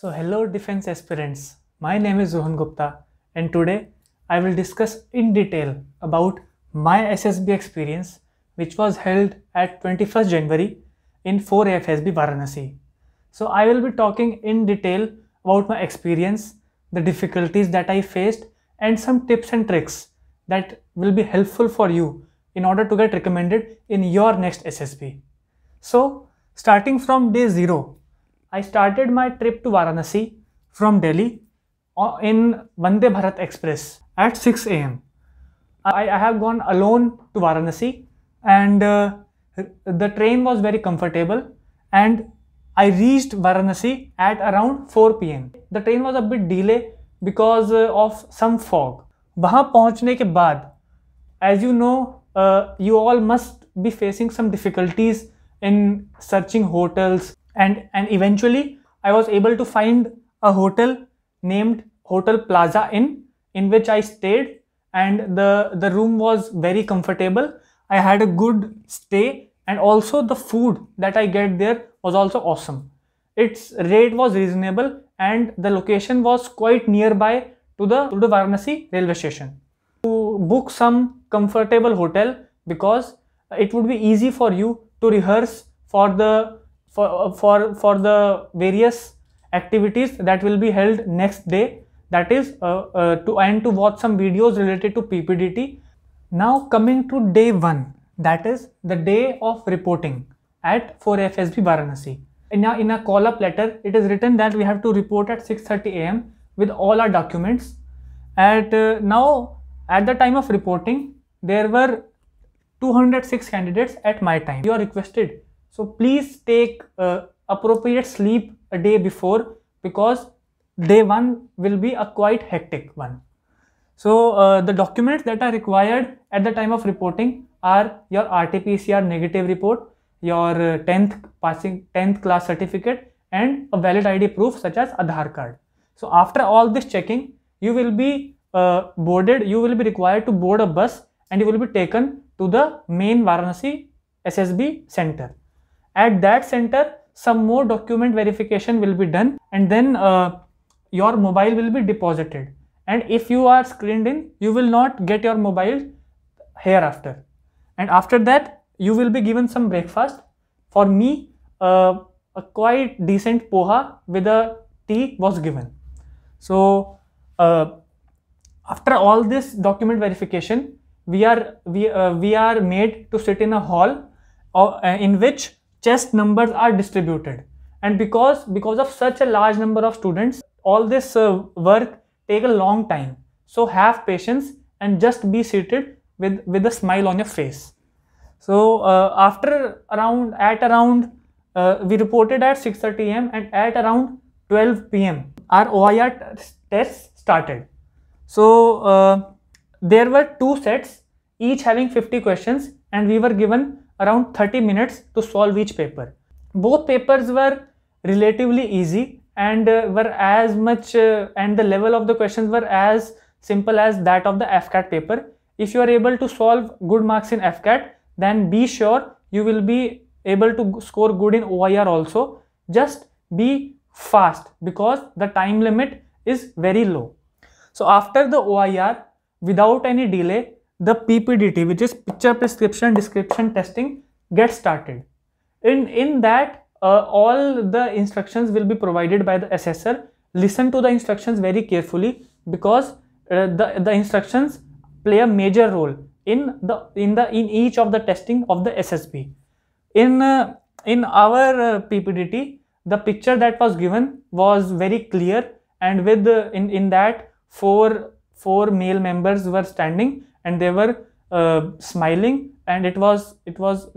So hello defense aspirants, my name is Zohan Gupta and today I will discuss in detail about my SSB experience which was held at 21st January in 4AFSB Varanasi. So I will be talking in detail about my experience, the difficulties that I faced and some tips and tricks that will be helpful for you in order to get recommended in your next SSB. So starting from day 0, I started my trip to Varanasi from Delhi uh, in Vande Bharat Express at 6 a.m. I, I, have gone alone to Varanasi and uh, the train was very comfortable and I reached Varanasi at around 4 p.m. The train was a bit delayed because uh, of some fog. वहाँ पहुँचने के बाद as you know uh, you all must be facing some difficulties in searching hotels and and eventually I was able to find a hotel named Hotel Plaza Inn in which I stayed and the the room was very comfortable. I had a good stay and also the food that I get there was also awesome. Its rate was reasonable and the location was quite nearby to the, to the Varanasi railway station. To book some comfortable hotel because it would be easy for you to rehearse for the for, uh, for, for the various activities that will be held next day that is uh, uh, to and to watch some videos related to PPDT. Now coming to day 1 that is the day of reporting at 4FSB Varanasi. In a, in a call-up letter it is written that we have to report at 6.30 am with all our documents at uh, now at the time of reporting there were 206 candidates at my time. You are requested so please take uh, appropriate sleep a day before because day one will be a quite hectic one. So uh, the documents that are required at the time of reporting are your RT-PCR negative report, your 10th uh, passing 10th class certificate and a valid ID proof such as Aadhaar card. So after all this checking, you will be uh, boarded, you will be required to board a bus and you will be taken to the main Varanasi SSB center. At that center, some more document verification will be done and then uh, your mobile will be deposited. And if you are screened in, you will not get your mobile hereafter. And after that, you will be given some breakfast. For me, uh, a quite decent poha with a tea was given. So, uh, after all this document verification, we are we uh, we are made to sit in a hall uh, in which chest numbers are distributed and because because of such a large number of students all this uh, work take a long time so have patience and just be seated with with a smile on your face so uh, after around at around uh, we reported at 6:30 a.m. and at around 12 p.m. our OIR tests started. So uh, there were two sets, each having 50 questions, and we were given around 30 minutes to solve each paper. Both papers were relatively easy and uh, were as much uh, and the level of the questions were as simple as that of the FCAT paper. If you are able to solve good marks in FCAT then be sure you will be able to score good in OIR also. Just be fast because the time limit is very low. So after the OIR without any delay the PPDT, which is picture prescription description testing, gets started. In, in that, uh, all the instructions will be provided by the assessor. Listen to the instructions very carefully because uh, the, the instructions play a major role in the in the in each of the testing of the SSP. In uh, in our uh, PPDT, the picture that was given was very clear, and with uh, in in that four four male members were standing and they were uh, smiling and it was it was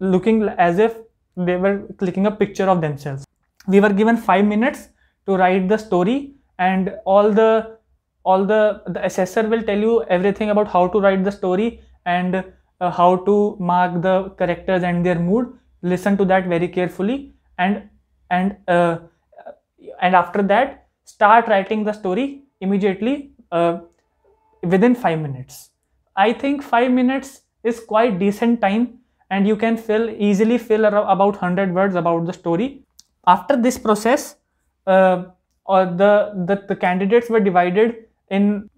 looking as if they were clicking a picture of themselves we were given 5 minutes to write the story and all the all the the assessor will tell you everything about how to write the story and uh, how to mark the characters and their mood listen to that very carefully and and uh, and after that start writing the story immediately uh, within 5 minutes I think 5 minutes is quite decent time and you can fill easily fill about 100 words about the story. After this process, uh, or the, the, the candidates were divided in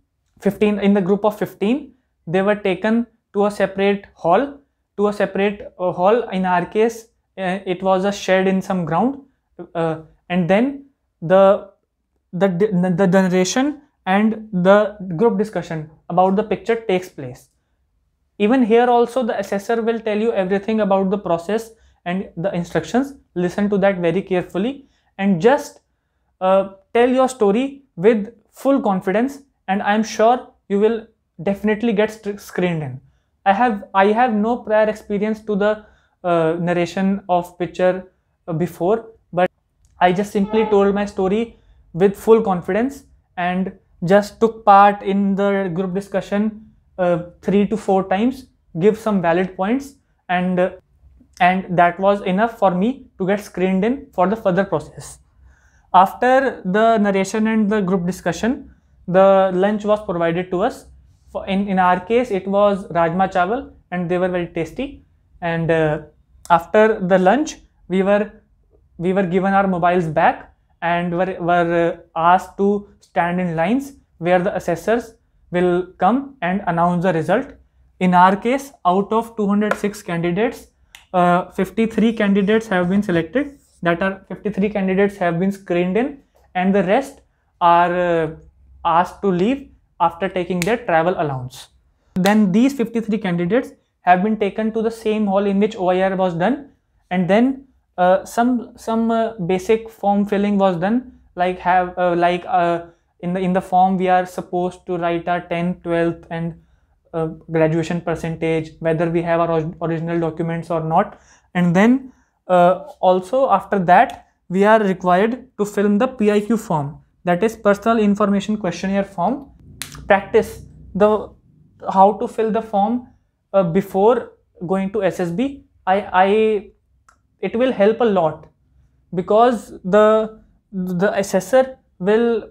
15 in the group of 15 they were taken to a separate hall to a separate uh, hall in our case uh, it was a shed in some ground uh, and then the the the narration and the group discussion about the picture takes place even here also the assessor will tell you everything about the process and the instructions listen to that very carefully and just uh, tell your story with full confidence and i am sure you will definitely get screened in i have i have no prior experience to the uh, narration of picture before but i just simply told my story with full confidence and just took part in the group discussion uh, three to four times give some valid points and uh, and that was enough for me to get screened in for the further process after the narration and the group discussion the lunch was provided to us for in in our case it was rajma chawal and they were very tasty and uh, after the lunch we were we were given our mobiles back and were, were asked to stand in lines where the assessors will come and announce the result. In our case, out of 206 candidates, uh, 53 candidates have been selected that are 53 candidates have been screened in and the rest are uh, asked to leave after taking their travel allowance. Then these 53 candidates have been taken to the same hall in which OIR was done and then uh, some some uh, basic form filling was done like have uh, like uh, in the in the form we are supposed to write our 10th 12th and uh, graduation percentage whether we have our original documents or not and then also after that we are required to fill the piq form that is personal information questionnaire form practice the how to fill the form before going to ssb i i it will help a lot because the the assessor will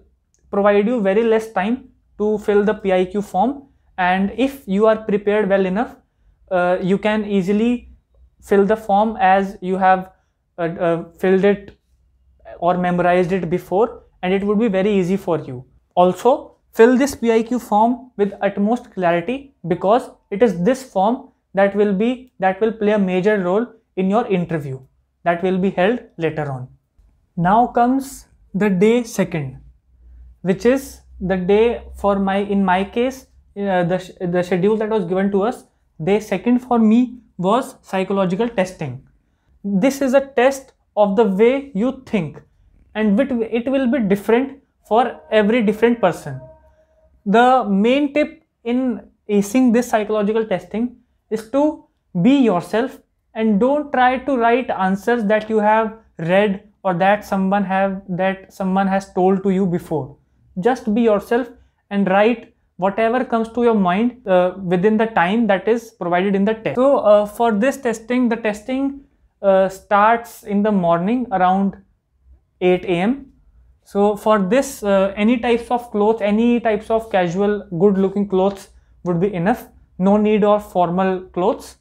provide you very less time to fill the PIQ form and if you are prepared well enough uh, you can easily fill the form as you have uh, uh, filled it or memorized it before and it would be very easy for you also fill this PIQ form with utmost clarity because it is this form that will be that will play a major role in your interview that will be held later on. Now comes the day second, which is the day for my, in my case, uh, the, the schedule that was given to us, day second for me was psychological testing. This is a test of the way you think and it will be different for every different person. The main tip in acing this psychological testing is to be yourself and don't try to write answers that you have read or that someone have that someone has told to you before just be yourself and write whatever comes to your mind uh, within the time that is provided in the test so uh, for this testing the testing uh, starts in the morning around 8 am so for this uh, any types of clothes any types of casual good looking clothes would be enough no need of formal clothes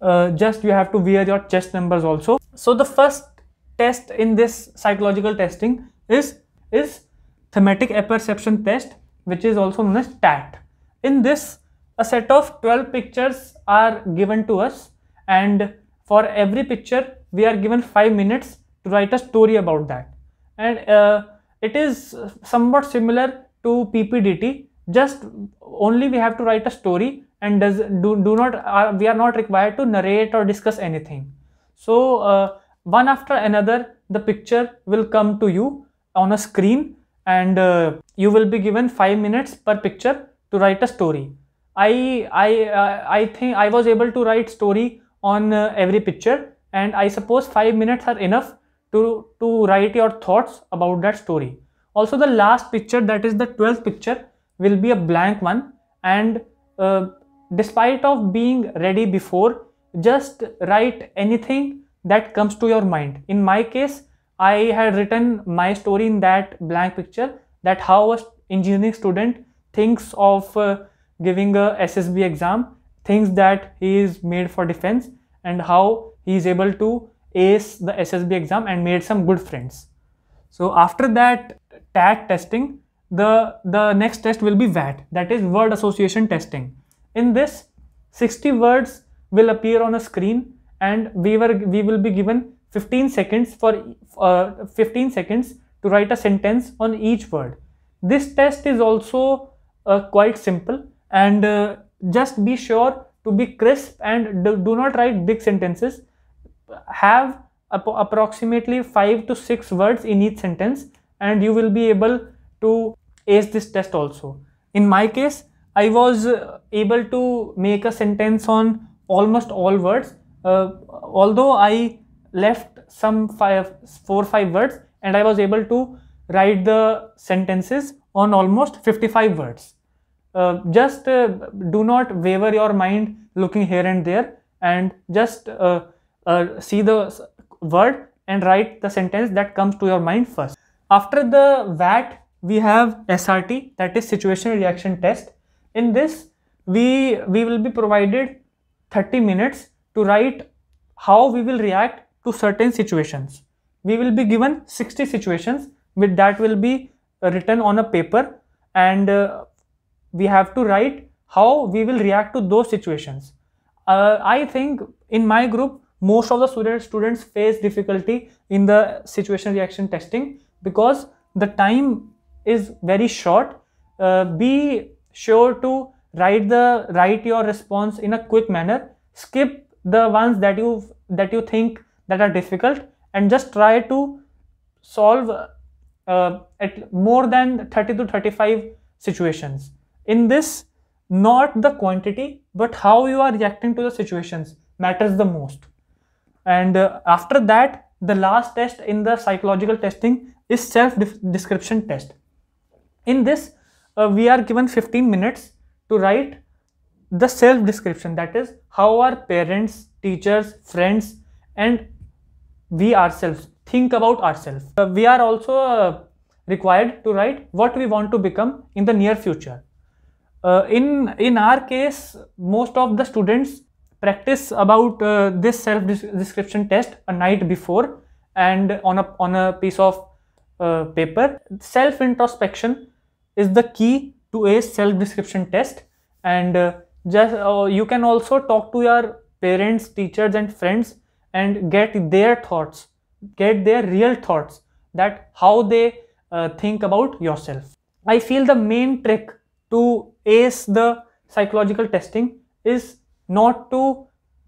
uh, just you have to wear your chest numbers also so the first test in this psychological testing is is thematic apperception test which is also known as tat in this a set of 12 pictures are given to us and for every picture we are given 5 minutes to write a story about that and uh, it is somewhat similar to PPDT just only we have to write a story and does do do not uh, we are not required to narrate or discuss anything so uh, one after another the picture will come to you on a screen and uh, you will be given 5 minutes per picture to write a story i i uh, i think i was able to write story on uh, every picture and i suppose 5 minutes are enough to to write your thoughts about that story also the last picture that is the 12th picture will be a blank one and uh, despite of being ready before just write anything that comes to your mind in my case i had written my story in that blank picture that how a engineering student thinks of uh, giving a ssb exam thinks that he is made for defense and how he is able to ace the ssb exam and made some good friends so after that tat testing the the next test will be vat that is word association testing in this, 60 words will appear on a screen and we, were, we will be given 15 seconds for uh, 15 seconds to write a sentence on each word. This test is also uh, quite simple and uh, just be sure to be crisp and do, do not write big sentences. Have approximately 5 to 6 words in each sentence and you will be able to ace this test also. In my case, I was able to make a sentence on almost all words uh, although I left some five, four five words and I was able to write the sentences on almost 55 words. Uh, just uh, do not waver your mind looking here and there and just uh, uh, see the word and write the sentence that comes to your mind first. After the VAT, we have SRT that is situational reaction test. In this, we we will be provided 30 minutes to write how we will react to certain situations we will be given 60 situations with that will be uh, written on a paper and uh, we have to write how we will react to those situations uh, i think in my group most of the students face difficulty in the situation reaction testing because the time is very short uh, be sure to write the write your response in a quick manner skip the ones that you that you think that are difficult and just try to solve uh, at more than 30 to 35 situations in this not the quantity but how you are reacting to the situations matters the most and uh, after that the last test in the psychological testing is self description test in this uh, we are given 15 minutes to write the self description that is how our parents teachers friends and we ourselves think about ourselves uh, we are also uh, required to write what we want to become in the near future uh, in in our case most of the students practice about uh, this self description test a night before and on a on a piece of uh, paper self introspection is the key to a self description test and uh, just uh, you can also talk to your parents teachers and friends and get their thoughts get their real thoughts that how they uh, think about yourself i feel the main trick to ace the psychological testing is not to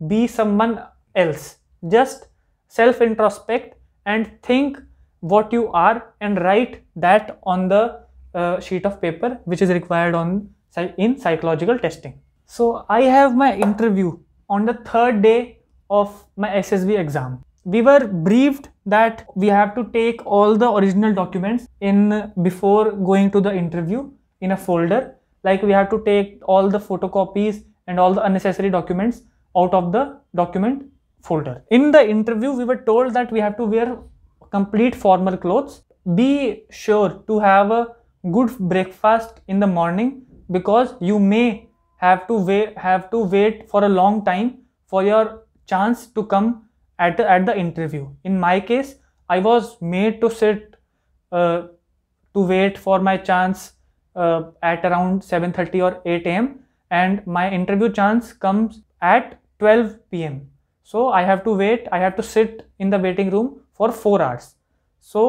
be someone else just self introspect and think what you are and write that on the sheet of paper which is required on in psychological testing. So I have my interview on the third day of my SSB exam. We were briefed that we have to take all the original documents in before going to the interview in a folder. Like we have to take all the photocopies and all the unnecessary documents out of the document folder. In the interview, we were told that we have to wear complete formal clothes. Be sure to have a good breakfast in the morning because you may have to wait have to wait for a long time for your chance to come at the, at the interview in my case i was made to sit uh, to wait for my chance uh, at around 7:30 or 8 a.m. and my interview chance comes at 12 p.m. so i have to wait i have to sit in the waiting room for 4 hours so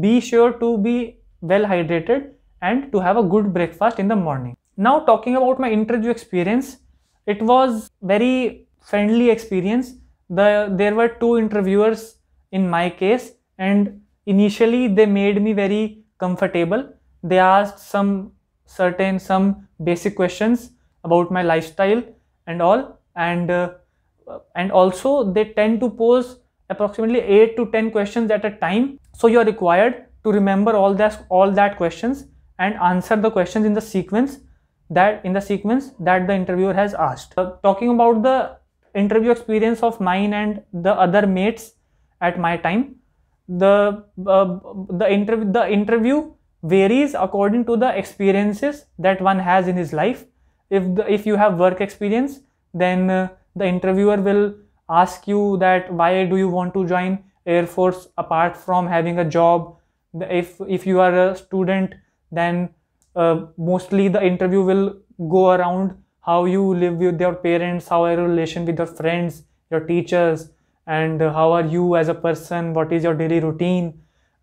be sure to be well hydrated and to have a good breakfast in the morning. Now talking about my interview experience, it was very friendly experience. The, there were two interviewers in my case and initially they made me very comfortable. They asked some certain some basic questions about my lifestyle and all and uh, and also they tend to pose approximately 8 to 10 questions at a time so you are required to remember all that all that questions and answer the questions in the sequence that in the sequence that the interviewer has asked. Uh, talking about the interview experience of mine and the other mates at my time, the uh, the interview the interview varies according to the experiences that one has in his life. If the, if you have work experience, then uh, the interviewer will ask you that why do you want to join Air Force apart from having a job if if you are a student then uh, mostly the interview will go around how you live with your parents how are your relation with your friends your teachers and how are you as a person what is your daily routine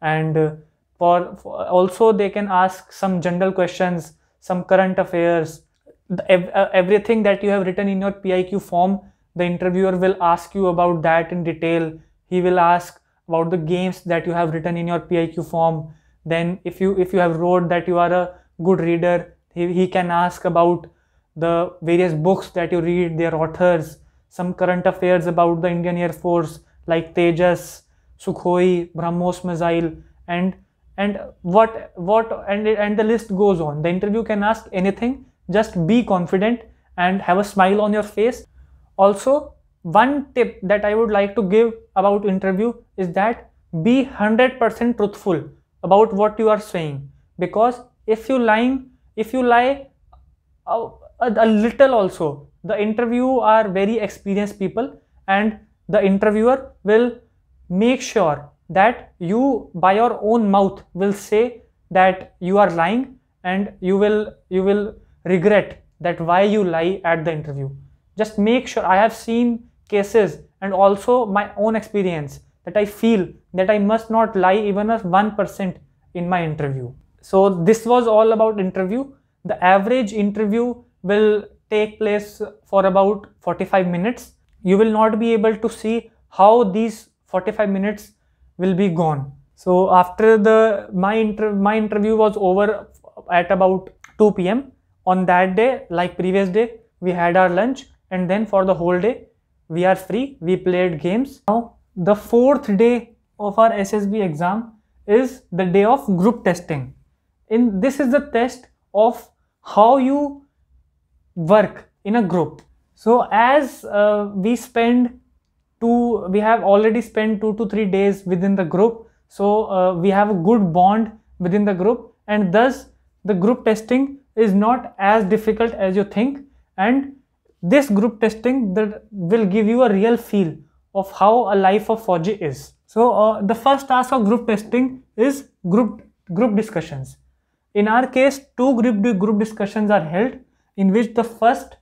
and uh, for, for, also they can ask some general questions some current affairs the, uh, everything that you have written in your piq form the interviewer will ask you about that in detail he will ask about the games that you have written in your PIQ form. Then if you if you have wrote that you are a good reader, he, he can ask about the various books that you read, their authors, some current affairs about the Indian Air Force like Tejas, Sukhoi, Brahmos missile, and and what what and and the list goes on. The interview can ask anything. Just be confident and have a smile on your face. Also, one tip that I would like to give about interview is that be 100% truthful about what you are saying because if you lying if you lie uh, a, a little also the interview are very experienced people and the interviewer will make sure that you by your own mouth will say that you are lying and you will you will regret that why you lie at the interview just make sure i have seen cases and also my own experience that I feel that I must not lie even as 1% in my interview. So this was all about interview. The average interview will take place for about 45 minutes. You will not be able to see how these 45 minutes will be gone. So after the my inter my interview was over at about 2 p.m. on that day like previous day we had our lunch and then for the whole day we are free we played games now the fourth day of our ssb exam is the day of group testing in this is the test of how you work in a group so as uh, we spend two we have already spent two to three days within the group so uh, we have a good bond within the group and thus the group testing is not as difficult as you think and this group testing that will give you a real feel of how a life of 4G is. So uh, the first task of group testing is group group discussions. In our case, two group group discussions are held in which the first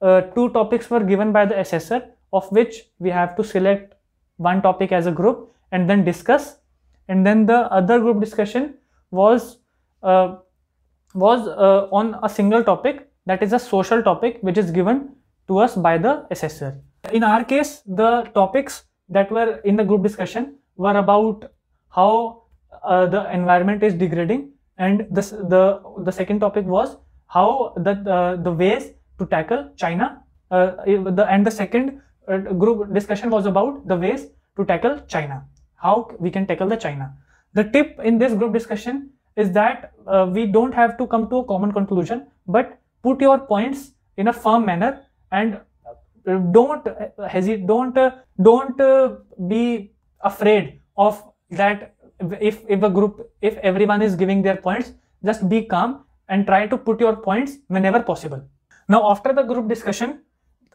uh, two topics were given by the assessor of which we have to select one topic as a group and then discuss and then the other group discussion was uh, was uh, on a single topic that is a social topic which is given to us by the assessor. In our case, the topics that were in the group discussion were about how uh, the environment is degrading and the, the second topic was how the, uh, the ways to tackle China uh, the, and the second uh, group discussion was about the ways to tackle China, how we can tackle the China. The tip in this group discussion is that uh, we don't have to come to a common conclusion but put your points in a firm manner and uh, don't uh, hesitate don't uh, don't be afraid of that if if a group if everyone is giving their points just be calm and try to put your points whenever possible now after the group discussion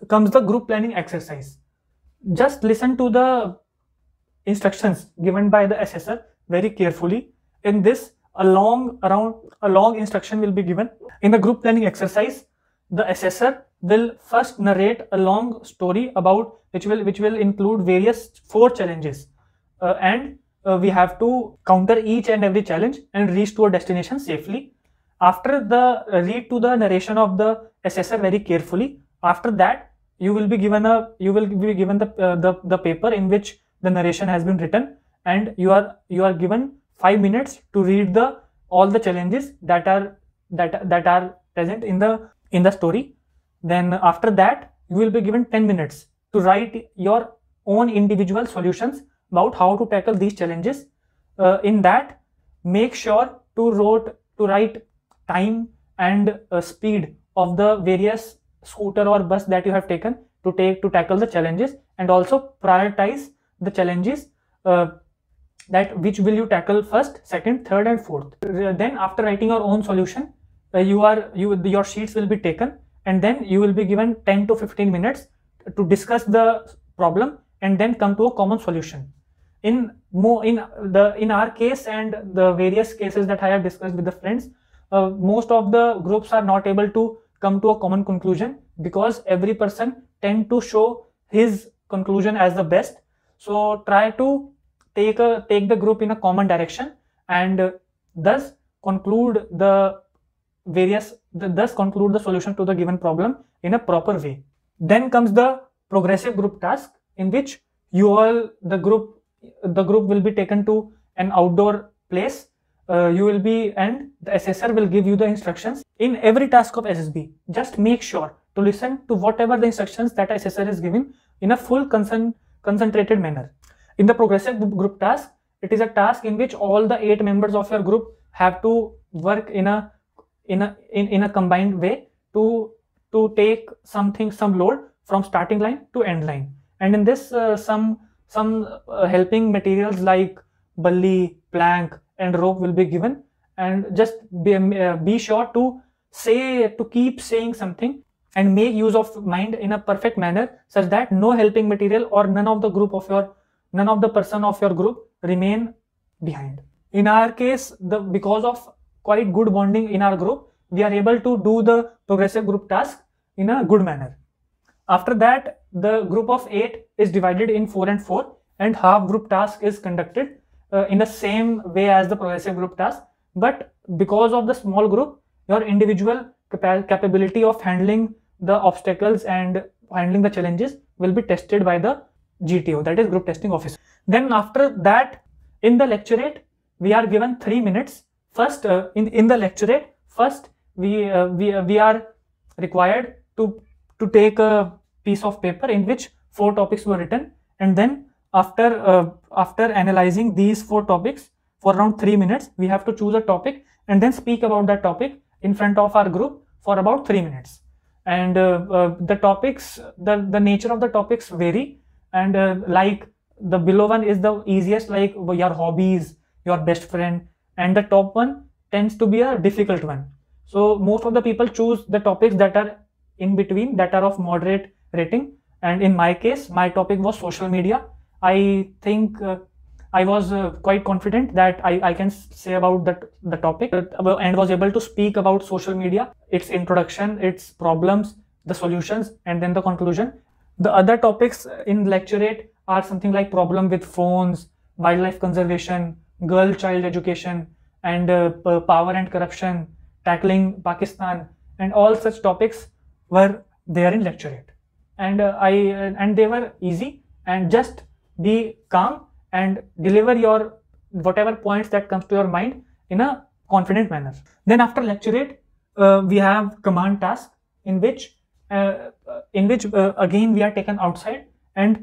comes the group planning exercise just listen to the instructions given by the assessor very carefully in this a long around a long instruction will be given in the group planning exercise the assessor will first narrate a long story about which will which will include various four challenges uh, and uh, we have to counter each and every challenge and reach to our destination safely after the uh, read to the narration of the assessor very carefully after that you will be given a you will be given the uh, the, the paper in which the narration has been written and you are you are given 5 minutes to read the all the challenges that are that that are present in the in the story then after that, you will be given 10 minutes to write your own individual solutions about how to tackle these challenges. Uh, in that, make sure to wrote to write time and uh, speed of the various scooter or bus that you have taken to take to tackle the challenges and also prioritize the challenges uh, that which will you tackle first second third and fourth then after writing your own solution uh, you are you your sheets will be taken and then you will be given 10 to 15 minutes to discuss the problem and then come to a common solution in more in the in our case and the various cases that i have discussed with the friends uh, most of the groups are not able to come to a common conclusion because every person tend to show his conclusion as the best so try to take a take the group in a common direction and uh, thus conclude the various, thus conclude the solution to the given problem in a proper way. Then comes the progressive group task in which you all, the group, the group will be taken to an outdoor place. Uh, you will be and the assessor will give you the instructions in every task of SSB. Just make sure to listen to whatever the instructions that assessor is giving in a full concern, concentrated manner. In the progressive group task, it is a task in which all the eight members of your group have to work in a in a in, in a combined way to to take something some load from starting line to end line and in this uh, some some uh, helping materials like bully plank and rope will be given and just be, um, uh, be sure to say to keep saying something and make use of mind in a perfect manner such that no helping material or none of the group of your none of the person of your group remain behind in our case the because of quite good bonding in our group. We are able to do the progressive group task in a good manner. After that, the group of 8 is divided in 4 and 4 and half group task is conducted uh, in the same way as the progressive group task. But because of the small group, your individual capability of handling the obstacles and handling the challenges will be tested by the GTO, that is group testing officer. Then after that, in the lecture 8, we are given 3 minutes First, uh, in, in the lecture, first we, uh, we, uh, we are required to, to take a piece of paper in which four topics were written and then after, uh, after analyzing these four topics for around 3 minutes, we have to choose a topic and then speak about that topic in front of our group for about 3 minutes and uh, uh, the topics the the nature of the topics vary and uh, like the below one is the easiest like your hobbies your best friend and the top one tends to be a difficult one. So most of the people choose the topics that are in between that are of moderate rating. And in my case, my topic was social media. I think uh, I was uh, quite confident that I, I can say about that the topic and was able to speak about social media, its introduction, its problems, the solutions, and then the conclusion. The other topics in lecture 8 are something like problem with phones, wildlife conservation, girl child education, and uh, power and corruption, tackling Pakistan, and all such topics were there in lecturate. And uh, I uh, and they were easy and just be calm and deliver your whatever points that comes to your mind in a confident manner. Then after lecture uh, we have command task in which uh, uh in which uh, again we are taken outside and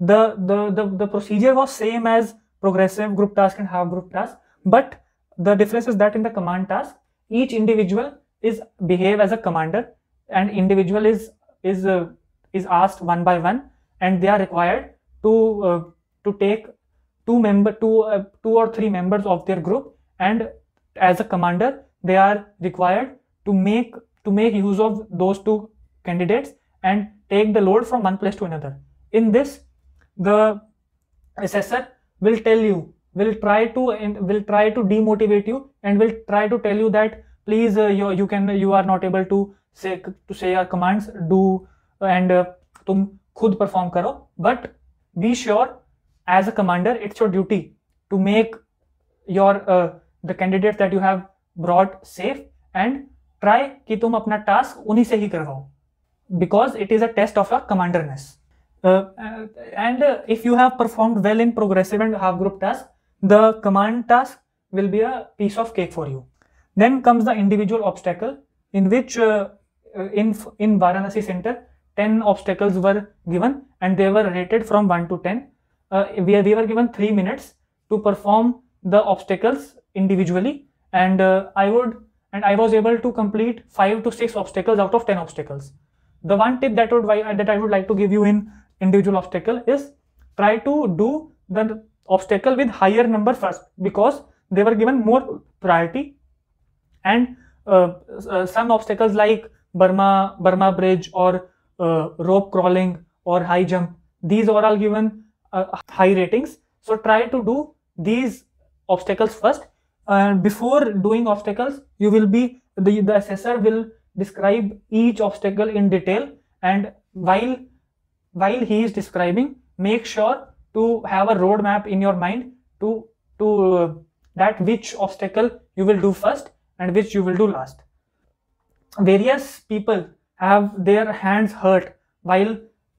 the, the the the procedure was same as progressive group task and half group task but the difference is that in the command task each individual is behave as a commander and individual is is uh, is asked one by one and they are required to uh, to take two member two uh, two or three members of their group and as a commander they are required to make to make use of those two candidates and take the load from one place to another in this the assessor will tell you will try to and will try to demotivate you and will try to tell you that please uh, you, you can you are not able to say to say your commands do and uh, tum khud perform karo but be sure as a commander it's your duty to make your uh, the candidate that you have brought safe and try ki tum apna task unhi se hi karvao because it is a test of your commanderness uh, uh, and uh, if you have performed well in progressive and half group task, the command task will be a piece of cake for you. Then comes the individual obstacle in which in, in Varanasi center, 10 obstacles were given and they were rated from 1 to 10. Uh, we, we were given 3 minutes to perform the obstacles individually and uh, I would and I was able to complete 5 to 6 obstacles out of 10 obstacles. The one tip that would that I would like to give you in individual obstacle is try to do the obstacle with higher number first because they were given more priority and uh, uh, some obstacles like Burma, Burma bridge or uh, rope crawling or high jump, these are all given uh, high ratings. So try to do these obstacles first. And before doing obstacles, you will be, the, the assessor will describe each obstacle in detail and while while he is describing make sure to have a roadmap in your mind to to uh, that which obstacle you will do first and which you will do last various people have their hands hurt while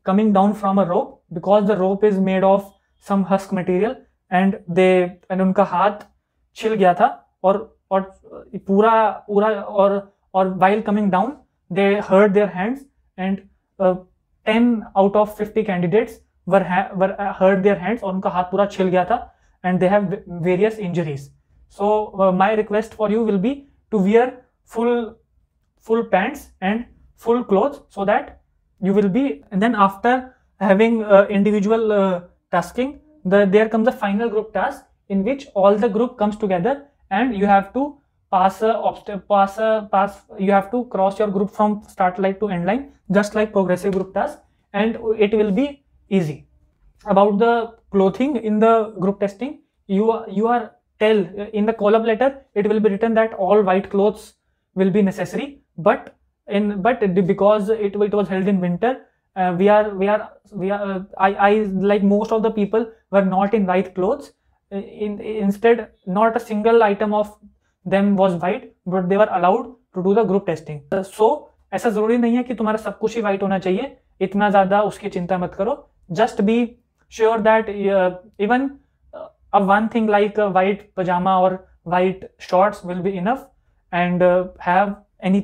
coming down from a rope because the rope is made of some husk material and they and उनका हाथ छिल गया था और और पूरा पूरा और और while coming down they hurt their hands and uh, 10 out of 50 candidates were were hurt their hands और उनका हाथ पूरा छिल गया था and they have various injuries so my request for you will be to wear full full pants and full clothes so that you will be and then after having uh, individual uh, tasking there comes a final group task in which all the group comes together and you have to pass a obstacle pass a pass you have to cross your group from start line to end line just like progressive group does and it will be easy about the clothing in the group testing you are you are tell in the call up letter it will be written that all white clothes will be necessary but in but because it, it was held in winter uh, we are we are we are uh, I, I like most of the people were not in white clothes in, in, instead not a single item of them was white but they are allowed to do the group testing so ऐसा जरूरी नहीं है कि तुम्हारा सब कुछ ही white होना चाहिए इतना ज्यादा उसकी चिंता मत करो just be sure that even a one thing like white pyjama और white shorts will be enough and have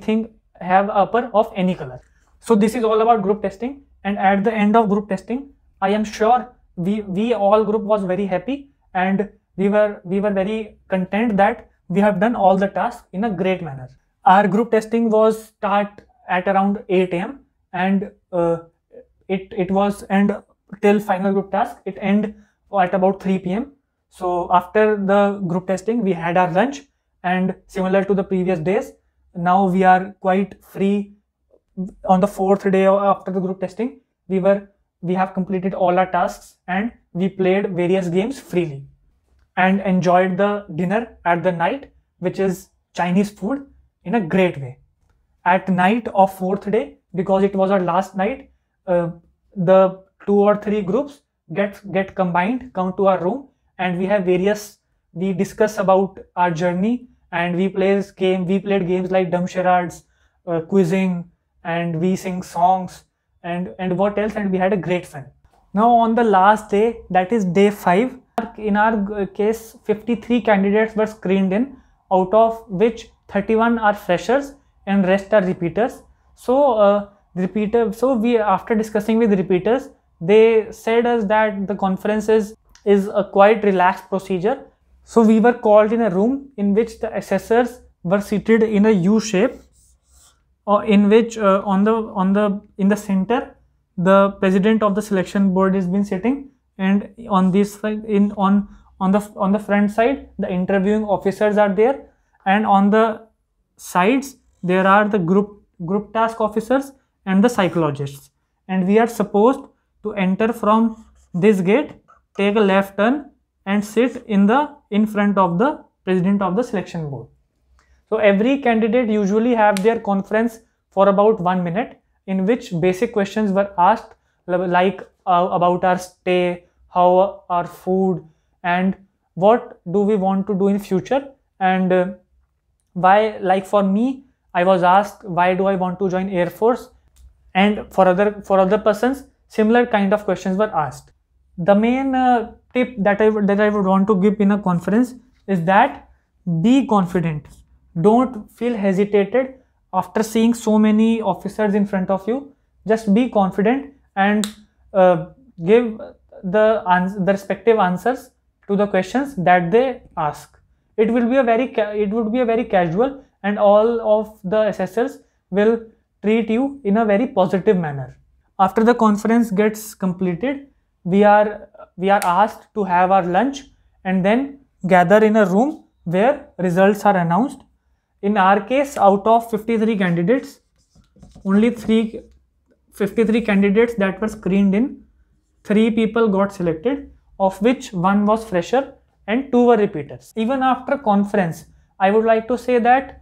thing have upper of any colour so this is all about group testing and at the end of group testing I am sure we we all group was very happy and we were we were very content that we have done all the tasks in a great manner. Our group testing was start at around 8 a.m. and uh, it, it was end till final group task, it end at about 3 p.m. So after the group testing, we had our lunch and similar to the previous days, now we are quite free on the fourth day after the group testing. We were, we have completed all our tasks and we played various games freely and enjoyed the dinner at the night, which is Chinese food, in a great way. At night of fourth day, because it was our last night, uh, the two or three groups get get combined, come to our room, and we have various. We discuss about our journey, and we plays game. We played games like dumb charades, uh, quizzing, and we sing songs, and and what else? And we had a great fun. Now on the last day, that is day five, in our case, 53 candidates were screened in, out of which 31 are freshers and rest are repeaters. So, uh, repeater. So we after discussing with repeaters, they said us that the conference is, is a quite relaxed procedure. So we were called in a room in which the assessors were seated in a U shape, or uh, in which uh, on the on the in the center the president of the selection board has been sitting and on this side in on on the on the front side the interviewing officers are there and on the sides there are the group group task officers and the psychologists and we are supposed to enter from this gate take a left turn and sit in the in front of the president of the selection board so every candidate usually have their conference for about 1 minute in which basic questions were asked like uh, about our stay how our food and what do we want to do in future and uh, why like for me i was asked why do i want to join air force and for other for other persons similar kind of questions were asked the main uh, tip that i that i would want to give in a conference is that be confident don't feel hesitated after seeing so many officers in front of you just be confident and uh, give the, ans the respective answers to the questions that they ask. It will be a very it would be a very casual and all of the assessors will treat you in a very positive manner. After the conference gets completed, we are we are asked to have our lunch and then gather in a room where results are announced. In our case, out of 53 candidates, only three 53 candidates that were screened in three people got selected, of which one was fresher and two were repeaters. Even after conference, I would like to say that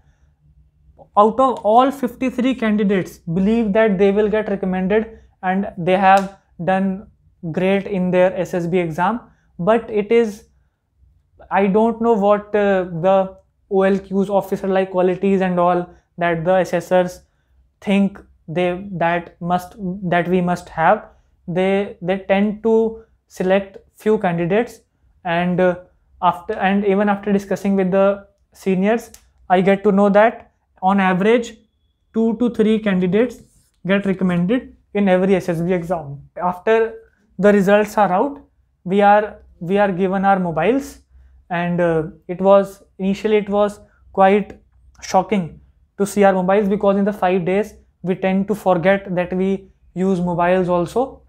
out of all 53 candidates believe that they will get recommended and they have done great in their SSB exam, but it is I don't know what uh, the OLQ's officer like qualities and all that the assessors think they that must that we must have they they tend to select few candidates and uh, after and even after discussing with the seniors i get to know that on average two to three candidates get recommended in every ssb exam after the results are out we are we are given our mobiles and uh, it was initially it was quite shocking to see our mobiles because in the 5 days we tend to forget that we use mobiles also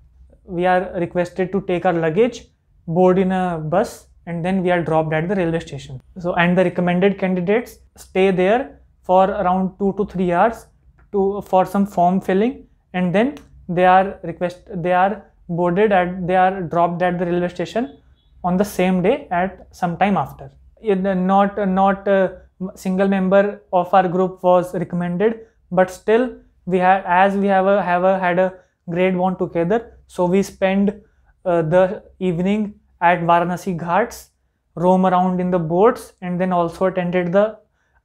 we are requested to take our luggage, board in a bus, and then we are dropped at the railway station. So, and the recommended candidates stay there for around two to three hours to for some form filling, and then they are request they are boarded at they are dropped at the railway station on the same day at some time after. not not a single member of our group was recommended, but still we had as we have a, have a, had a great bond together so we spend uh, the evening at Varanasi Ghats, roam around in the boats, and then also attended the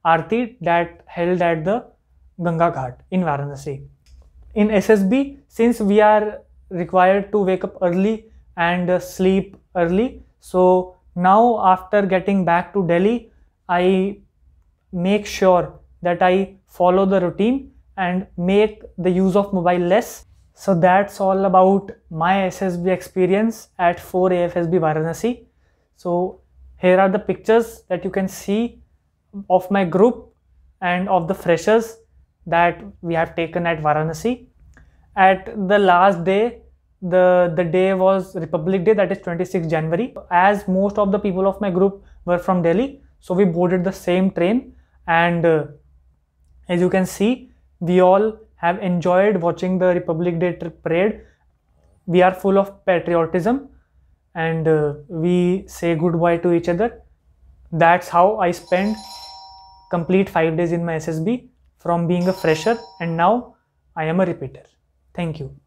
Aarti that held at the Ganga Ghat in Varanasi. In SSB, since we are required to wake up early and uh, sleep early, so now after getting back to Delhi, I make sure that I follow the routine and make the use of mobile less so that's all about my SSB experience at 4 AFSB Varanasi. So here are the pictures that you can see of my group and of the freshers that we have taken at Varanasi. At the last day, the, the day was Republic Day, that is 26 January. As most of the people of my group were from Delhi, so we boarded the same train and uh, as you can see, we all have enjoyed watching the Republic Day parade. We are full of patriotism and uh, we say goodbye to each other. That's how I spent complete 5 days in my SSB from being a fresher and now I am a repeater. Thank you.